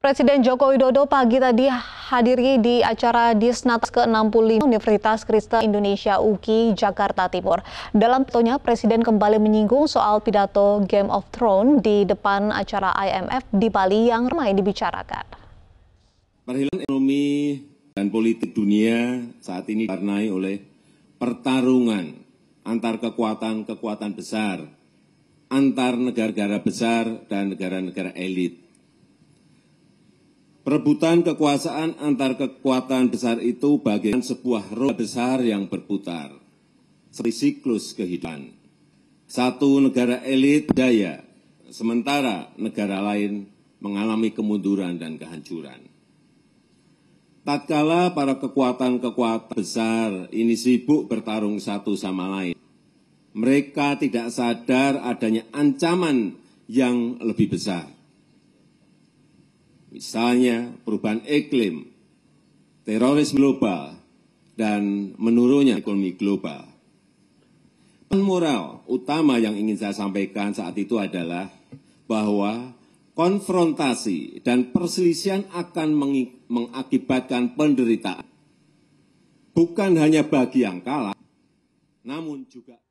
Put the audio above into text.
Presiden Joko Widodo pagi tadi hadiri di acara Disnatas ke-65 Universitas Kristen Indonesia UKI Jakarta Timur. Dalam pidatonya, Presiden kembali menyinggung soal pidato Game of Thrones di depan acara IMF di Bali yang ramai dibicarakan. Perhilangan ekonomi dan politik dunia saat ini diwarnai oleh pertarungan antar kekuatan-kekuatan besar, antar negara-negara besar dan negara-negara elit Perebutan kekuasaan antar kekuatan besar itu bagian sebuah roda besar yang berputar, seperti siklus kehidupan. Satu negara elit daya, sementara negara lain mengalami kemunduran dan kehancuran. Tatkala para kekuatan-kekuatan besar ini sibuk bertarung satu sama lain, mereka tidak sadar adanya ancaman yang lebih besar misalnya perubahan iklim, teroris global, dan menurunnya ekonomi global. Dan moral utama yang ingin saya sampaikan saat itu adalah bahwa konfrontasi dan perselisihan akan mengakibatkan penderitaan bukan hanya bagi yang kalah, namun juga